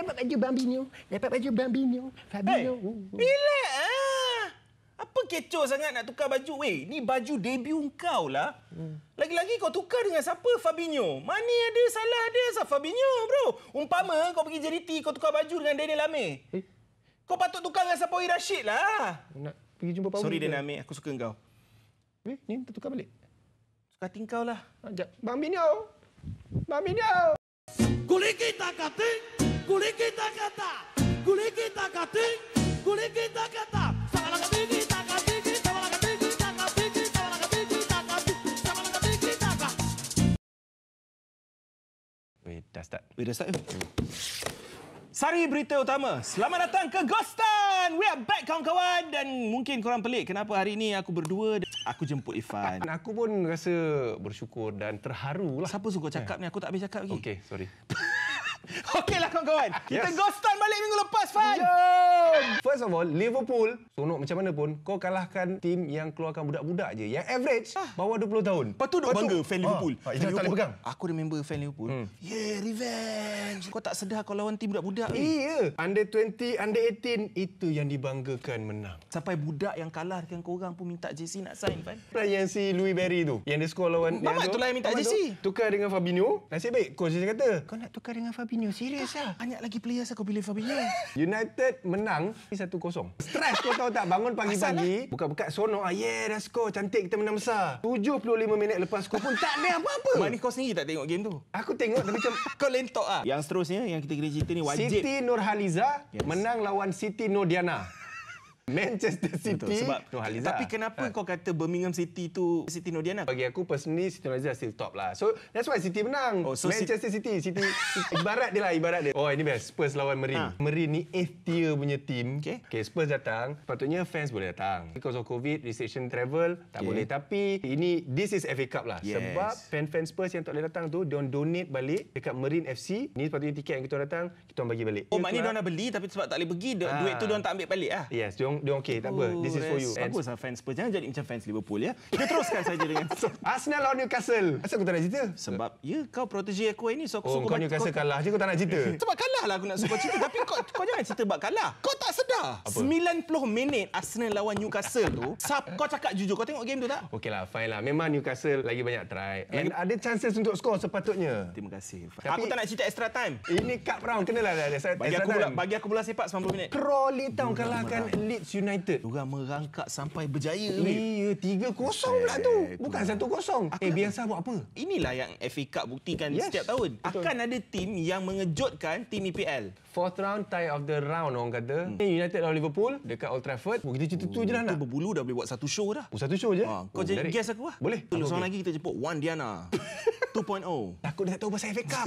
dapat baju Bambino. Dapat baju Bambino. Fabino. Hey, relax lah. Apa kecoh sangat nak tukar baju? Weh, ni baju debut kau lah. Lagi-lagi kau tukar dengan siapa Fabinho? Mana ada salah dia asal Fabinho, bro? Umpama kau pergi JDT, kau tukar baju dengan Daniel Lame. Eh? Kau patut tukar dengan siapa Oi Rashid lah. Nak pergi jumpa Paul. Sorry Daniel Lame, aku suka kau. Weh, ni kita tukar balik. Suka tingkau lah. Sekejap. Ah, Bambino! Bambino! Kulikita kating! Kulikita kating! We dah start. Eh? Sari berita utama. Selamat datang ke Gostan. We are back kawan-kawan dan mungkin korang pelik kenapa hari ini aku berdua dan aku jemput Ifan. Aku pun rasa bersyukur dan terharu lah. Siapa suka cakap ni? Aku tak habis cakap lagi. Okey, sorry. Okey lah kawan-kawan. Kita yes. ghost balik minggu lepas, Fan. Yeah. First of all, Liverpool. Sonok macam mana pun, kau kalahkan tim yang keluarkan budak-budak je. Yang average, ah. bawah 20 tahun. Lepas tu duk bangga fan ah. Liverpool. Ha. Ha. Liverpool. pegang. Aku ada member fan Liverpool. Hmm. Yeah, revenge. Kau tak sedar kau lawan tim budak-budak ni? Iya. Under 20, under 18, itu yang dibanggakan menang. Sampai budak yang kalah dengan korang pun minta JC nak sign, Fan. Pelan yang si Louis Berry tu. Yang dia score lawan. Mamat tu lah yang minta JC. Tukar dengan Fabinho. Nasib baik, coach dia kata. Kau nak tukar dengan Fabinho, sih. Serius lah. Banyak lagi players aku pilih Fabinho. United menang 1-0. Stress kau tahu tak? Bangun pagi-pagi. Eh? Buka-buka sono. Ah, yeah, dah skor. Cantik kita menang besar. 75 minit lepas skor pun tak ada apa-apa. Maknanya kau sendiri tak tengok game tu? Aku tengok tapi macam kau lentok lah. Yang seterusnya yang kita kena cerita ni wajib. Siti Nurhaliza yes. menang lawan Siti Nodiana. Manchester City. Betul, sebab tu Haliza. Tapi kenapa ha. kau kata Birmingham City tu City Siti Nodiana? Bagi aku personally Siti Nodiana still top lah. So that's why City menang. Oh, so Manchester City. City, City. ibarat dia lah, ibarat dia. Oh ini best. Spurs lawan Merin. Ha. Merin ni eighth tier punya team. Okay. okay. Spurs datang. Patutnya fans boleh datang. Because of COVID, restriction travel, tak okay. boleh. Tapi ini, this is FA Cup lah. Yes. Sebab fan-fan Spurs yang tak boleh datang tu, diorang donate balik dekat Merin FC. Ni sepatutnya tiket yang kita datang, kita bagi balik. Oh maknanya diorang dah beli tapi sebab tak boleh pergi, ha. duit tu diorang tak ambil balik lah. Yes, diorang orang dia okey tak apa. This is for you. Oh, aku sangat lah, fans Spurs. Jangan jadi macam fans Liverpool ya. Kita teruskan saja dengan Arsenal lawan Newcastle. Kenapa aku tak nak cerita? Sebab ya kau protege aku ini so aku oh, suka kau Newcastle kalah je aku tak nak cerita. Sebab kalah lah aku nak suka cerita tapi kau kau jangan cerita bab kalah. Kau tak sedar. Apa? 90 minit Arsenal lawan Newcastle tu. Sab, kau cakap jujur kau tengok game tu tak? Okeylah fine lah. Memang Newcastle lagi banyak try. And ada chances untuk skor sepatutnya. Terima kasih. aku tak nak cerita extra time. Ini cup round kenalah dah. Bagi aku pula bagi aku pula sepak 90 minit. Crawley tahu kalahkan Leeds United. Orang merangkak sampai berjaya. Iya, tiga kosong pula tu. Eh, Bukan satu kosong. Eh, biasa buat apa? Inilah yang FA Cup buktikan yes. setiap tahun. Betul. Akan ada tim yang mengejutkan tim EPL. Fourth round, tie of the round orang kata. Hmm. Eh, United lawan Liverpool dekat Old Trafford. Oh, kita cerita tu je lah nak. Berbulu dah boleh buat satu show dah. Oh, satu show je? Ha, kau oh, jadi guest aku lah. Boleh. Tunggu okay. Ah, seorang lagi kita jemput Wan Diana. 2.0. Takut dia tak tahu pasal FA Cup.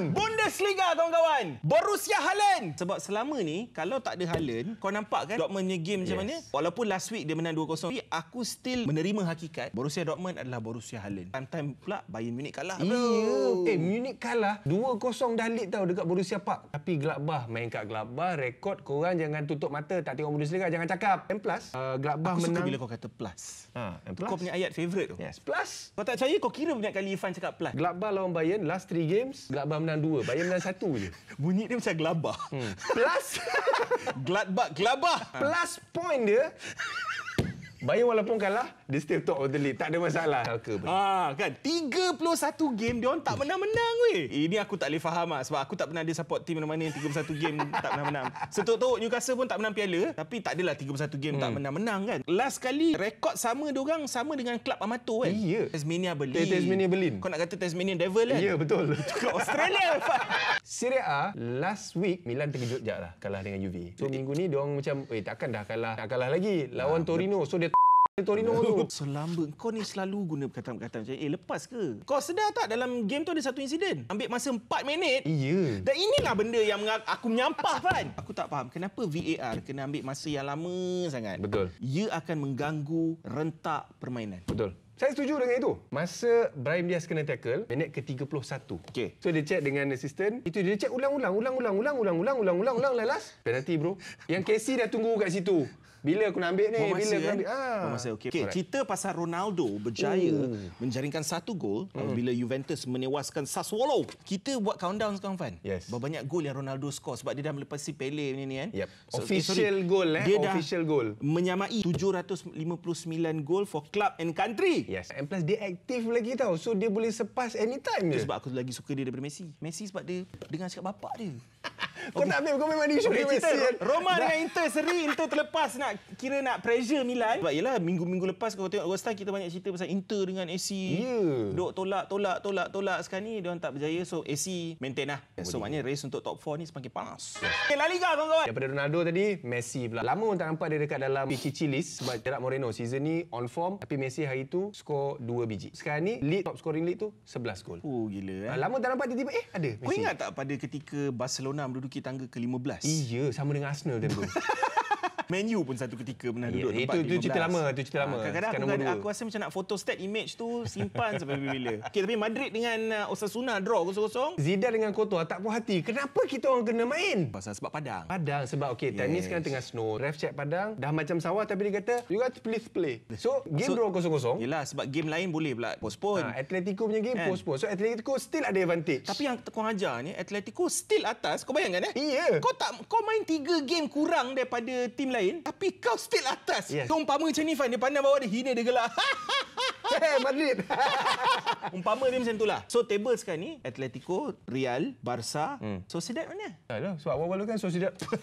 Bundesliga kawan-kawan. Borussia Haaland. Sebab selama ni kalau tak ada Haaland, kau nampak kan Dortmund punya game macam yes. mana? Walaupun last week dia menang 2-0, tapi aku still menerima hakikat Borussia Dortmund adalah Borussia Haaland. Time time pula Bayern Munich kalah. Yeah. Eh Munich kalah 2-0 dah lead tau dekat Borussia Park. Tapi Gladbach main kat Gladbach, rekod korang jangan tutup mata tak tengok Bundesliga jangan cakap. And plus uh, Gladbach aku menang. Aku suka bila kau kata plus. Ha, plus. Kau punya ayat favorite tu. Yes, plus. Kau tak percaya kau kira banyak kali Ivan cakap Club Plus. Lah. Gelabah lawan Bayern, last three games, Gelabah menang dua, Bayern menang satu. je. Bunyi dia macam Gelabah. Hmm. Plus... Gladbach, Gelabah. Plus point dia, Bayern walaupun kalah, dia still top of the league. Tak ada masalah. Ah, kan? 31 game dia orang tak menang-menang weh. Eh, ini aku tak boleh faham ah sebab aku tak pernah ada support team mana-mana yang 31 game tak pernah menang. Setok-tok Newcastle pun tak menang piala, tapi tak adalah 31 game hmm. tak menang-menang kan. Last kali rekod sama dia sama dengan klub amatur kan. Iya. Tasmania Berlin. Eh, Tasmania Berlin. Kau nak kata Tasmania Devil kan? Ya, betul. Tukar Australia. Serie A last week Milan terkejut jelah kalah dengan Juve. So eh, minggu ni dia macam, "Eh, takkan dah kalah. Tak kalah lagi ah, lawan nah, Torino." So dia Torino tu. Selamba. Kau ni selalu guna perkataan kata macam Eh, lepas ke? Kau sedar tak dalam game tu ada satu insiden? Ambil masa 4 minit. Iya. Yeah. Dan inilah benda yang aku menyampah, kan? Aku tak faham. Kenapa VAR kena ambil masa yang lama sangat? Betul. Ia akan mengganggu rentak permainan. Betul. Saya setuju dengan itu. Masa Brian Diaz kena tackle, minit ke-31. Okey. So, dia check dengan assistant. Itu dia check ulang-ulang, ulang-ulang, ulang-ulang, ulang-ulang, ulang-ulang, ulang-ulang, last. Penalty, bro. Yang Casey dah tunggu kat situ. Bila aku nak ambil ni? Bermasa, bila aku nak eh? ambil? Ha. okay. okay cerita pasal Ronaldo berjaya Ooh. Hmm. menjaringkan satu gol hmm. bila Juventus menewaskan Sassuolo. Kita buat countdown sekarang, Fan. Yes. Berapa banyak gol yang Ronaldo skor sebab dia dah melepasi Pele ni, ni kan? Yep. So, eh, official okay, goal, eh? Dia official goal. Dia dah menyamai 759 gol for club and country. Yes. And plus, dia aktif lagi tau. So, dia boleh sepas anytime je. Sebab aku lagi suka dia daripada Messi. Messi sebab dia dengar cakap bapak dia. Kau okay. nak ambil kau memang isu okay, Messi. Roma dengan Inter seri, Inter terlepas nak kira nak pressure Milan. Sebab yalah minggu-minggu lepas kau tengok Augusta kita banyak cerita pasal Inter dengan AC. Ya. tolak tolak tolak tolak sekarang ni dia tak berjaya so AC maintain lah. So maknanya race untuk top 4 ni semakin panas. Yes. Okay, La Liga kawan-kawan. Daripada Ronaldo tadi Messi pula. Lama pun tak nampak dia dekat dalam Pichichi list sebab Gerard Moreno season ni on form tapi Messi hari tu skor 2 biji. Sekarang ni league top scoring league tu 11 gol. Oh gila. Eh. Ah, lama tak nampak tiba-tiba eh ada Messi. Kau ingat tak pada ketika Barcelona menduduki duduki tangga ke-15. Iya, sama dengan Arsenal tempoh. Man U pun satu ketika pernah duduk yeah, tempat itu, 15. Itu cerita lama. Itu cerita lama. Ah, kadang-kadang aku, kadang, aku rasa macam nak foto stat image tu simpan sampai bila Okay, tapi Madrid dengan uh, Osasuna draw kosong-kosong. Zidane dengan Koto tak puas hati. Kenapa kita orang kena main? Pasal sebab padang. Padang sebab okay, tenis yes. sekarang tengah snow. Ref check padang. Dah macam sawah tapi dia kata, you got to please play. So, game so, draw kosong-kosong. Yelah, sebab game lain boleh pula postpone. Ha, Atletico punya game And. postpone. So, Atletico still ada advantage. Tapi yang kau ajar ni, Atletico still atas. Kau bayangkan eh? Iya. Yeah. Kau tak kau main tiga game kurang daripada tim lain Jail. Tapi kau still atas. Yes. Tu umpama macam ni Fan. Dia pandang bawah dia hina dia gelak. Eh, Madrid. Umpama dia macam itulah. So table sekarang ni Atletico, Real, Barca. Hmm. So sedap mana? Ya, Yalah, sebab awal-awal kan so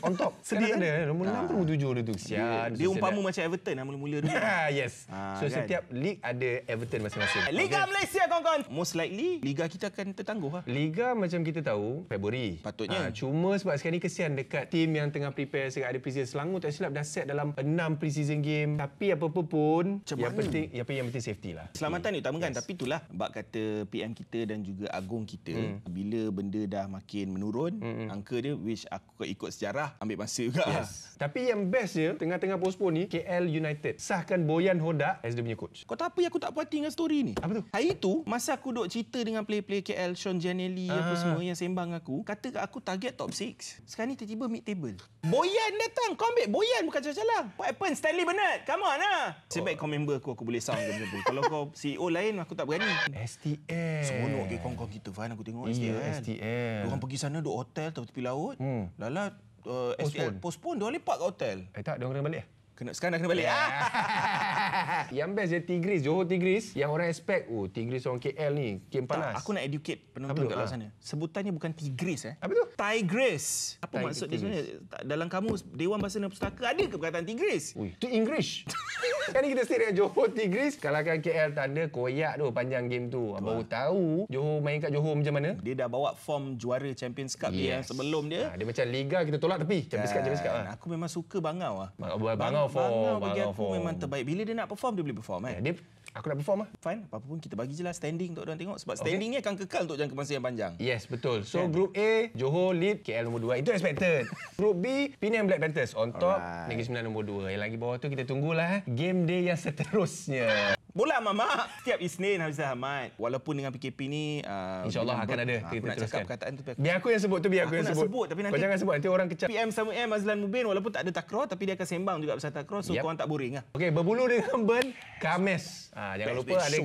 on top. Sedih kan? Eh? Nombor ha. Ah. 6 pun 7 dia tu. Sian. Dia, dia umpama macam Everton lah mula-mula dulu. Ah, yes. Ha, so kan? setiap league ada Everton masing-masing. Liga okay. Malaysia kawan-kawan. Most likely liga kita akan tertangguh lah. Liga macam kita tahu Februari. Patutnya. Ha, cuma sebab sekarang ni kesian dekat tim yang tengah prepare sekarang ada pre season Selangor tak silap dah set dalam enam pre season game. Tapi apa-apa pun, yang ni? penting yang penting safety lah. Keselamatan okay. utama kan yes. tapi itulah bab kata PM kita dan juga agung kita mm. bila benda dah makin menurun Mm-mm. angka dia which aku ikut sejarah ambil masa juga. Yes. Lah. Tapi yang best je tengah-tengah postpone ni KL United sahkan Boyan Hodak as dia punya coach. Kau tahu apa yang aku tak puas dengan story ni? Apa tu? Hari tu masa aku duk cerita dengan player-player KL Sean Janelli ah. apa semua yang sembang aku kata kat aku target top 6. Sekarang ni tiba-tiba mid table. Boyan datang. Kau ambil Boyan bukan jalan-jalan. What happened? Stanley Bennett. Come on lah. Sebab oh. kau member aku, aku boleh sound ke Kalau kau kau CEO lain aku tak berani. STM. Seronok ke kawan-kawan kita Fahan aku tengok STM. Ya, STM. Diorang pergi sana duduk hotel tepi laut. Hmm. Lala uh, postpone. STM postpone. lepak kat hotel. Eh tak, diorang kena balik. Kena, sekarang nak kena balik. Ya. Ah. yang best dia Tigris, Johor Tigris. Yang orang expect, oh Tigris orang KL ni, kem panas. Tak, aku nak educate penonton kat luar ah. sana. Sebutannya bukan Tigris eh. Apa tu? Tigris. Apa Tigris. maksud dia sebenarnya? Dalam kamus Dewan Bahasa dan Pustaka ada ke perkataan Tigris? Ui, tu English. Kan kita stay dengan Johor Tigris, Kalau kalahkan KL tanda koyak tu panjang game tu. Tuh. Baru tahu Johor main kat Johor macam mana? Dia dah bawa form juara Champions Cup yes. dia sebelum dia. Ha, dia macam liga kita tolak tepi. Champions Cup, Champions Cup. Kan, aku memang suka Bangau ah. Bangau, Bangau, Bangau form. Bangau, bagi Bangau aku form. memang terbaik. Bila dia nak perform dia boleh perform kan. Ya, dia aku nak perform ah. Fine, apa-apa pun kita bagi je lah standing untuk orang tengok sebab standing okay. ni akan kekal untuk jangka masa yang panjang. Yes, betul. So yeah. Kan? group A, Johor lead KL nombor 2. Itu expected. group B, Penang Black Panthers on top, Alright. Negeri Sembilan nombor 2. Yang lagi bawah tu kita tunggulah eh. game day yang seterusnya. Bola mama setiap Isnin Hafiz Ahmad walaupun dengan PKP ni uh, insyaallah akan ada aku kita nak teruskan. cakap kataan tu aku biar aku yang sebut tu biar aku, aku yang sebut. sebut. sebut tapi nanti jangan sebut nanti orang kecap PM sama M Azlan Mubin walaupun tak ada takraw tapi dia akan sembang juga pasal takraw so yep. kau tak boring lah okey berbulu dengan Ben Kamis ah jangan lupa ada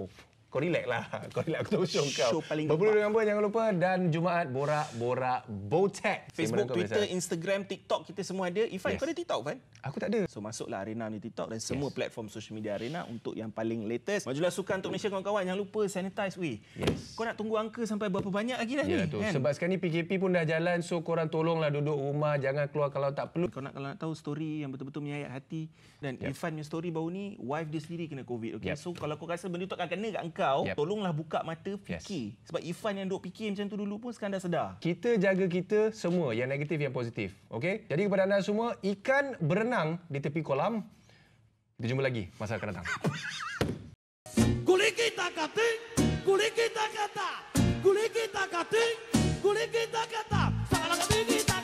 oh. Lah. kau relax lah. Kau relax aku tahu show, show paling Berpuluh dengan apa jangan lupa. Dan Jumaat Borak Borak Botek. Facebook, Twitter, biasa. Instagram, TikTok kita semua ada. Ifan, yes. kau ada TikTok kan? Aku tak ada. So masuklah Arena ni TikTok dan semua yes. platform social media Arena untuk yang paling latest. Majulah Sukan untuk Malaysia kawan-kawan. Jangan lupa sanitize weh. Yes. Kau nak tunggu angka sampai berapa banyak lagi dah Yalah ni? Tu. Kan? Sebab sekarang ni PKP pun dah jalan. So korang tolonglah duduk rumah. Jangan keluar kalau tak perlu. Kau nak kalau nak tahu story yang betul-betul menyayat hati. Dan yep. Ya. Ifan punya story baru ni, wife dia sendiri kena COVID. Okay? Yep. Ya. So kalau kau rasa benda tu tak akan kena kat kau, yep. tolonglah buka mata fikir. Yes. Sebab Ifan yang duk fikir macam tu dulu pun sekarang dah sedar. Kita jaga kita semua yang negatif yang positif. Okay? Jadi kepada anda semua, ikan berenang di tepi kolam. Kita jumpa lagi masa akan datang. Kuli kita kating, kuli kita kata. Kuli kita kating, kita